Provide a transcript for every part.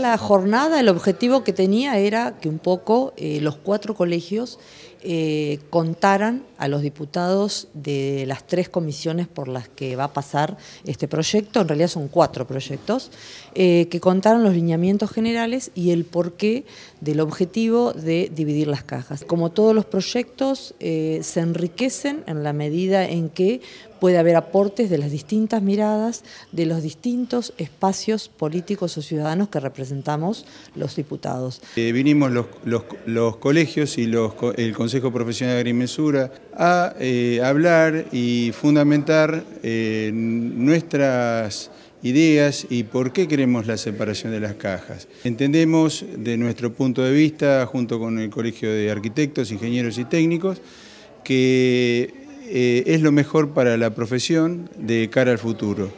La jornada, el objetivo que tenía era que un poco eh, los cuatro colegios eh, contaran a los diputados de las tres comisiones por las que va a pasar este proyecto, en realidad son cuatro proyectos, eh, que contaran los lineamientos generales y el porqué del objetivo de dividir las cajas. Como todos los proyectos, se enriquecen en la medida en que puede haber aportes de las distintas miradas, de los distintos espacios políticos o ciudadanos que representamos los diputados. Eh, vinimos los, colegios y el Consejo Profesional de Agrimensura a eh, hablar y fundamentar eh, nuestras ideas y por qué queremos la separación de las cajas. Entendemos de nuestro punto de vista, junto con el Colegio de Arquitectos, Ingenieros y Técnicos, que eh, es lo mejor para la profesión de cara al futuro.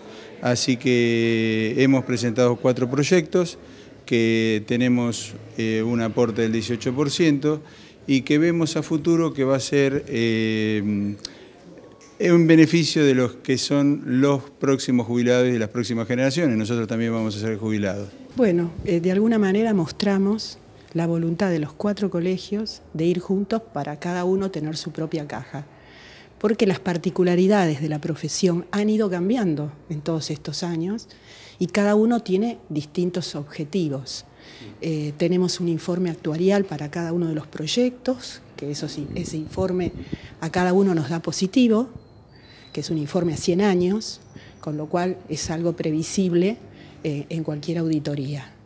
Así que hemos presentado cuatro proyectos que tenemos eh, un aporte del 18% y que vemos a futuro que va a ser un eh, beneficio de los que son los próximos jubilados y las próximas generaciones. Nosotros también vamos a ser jubilados. Bueno, de alguna manera mostramos la voluntad de los cuatro colegios de ir juntos para cada uno tener su propia caja porque las particularidades de la profesión han ido cambiando en todos estos años y cada uno tiene distintos objetivos. Eh, tenemos un informe actuarial para cada uno de los proyectos, que eso, mm. ese informe a cada uno nos da positivo, que es un informe a 100 años, con lo cual es algo previsible eh, en cualquier auditoría.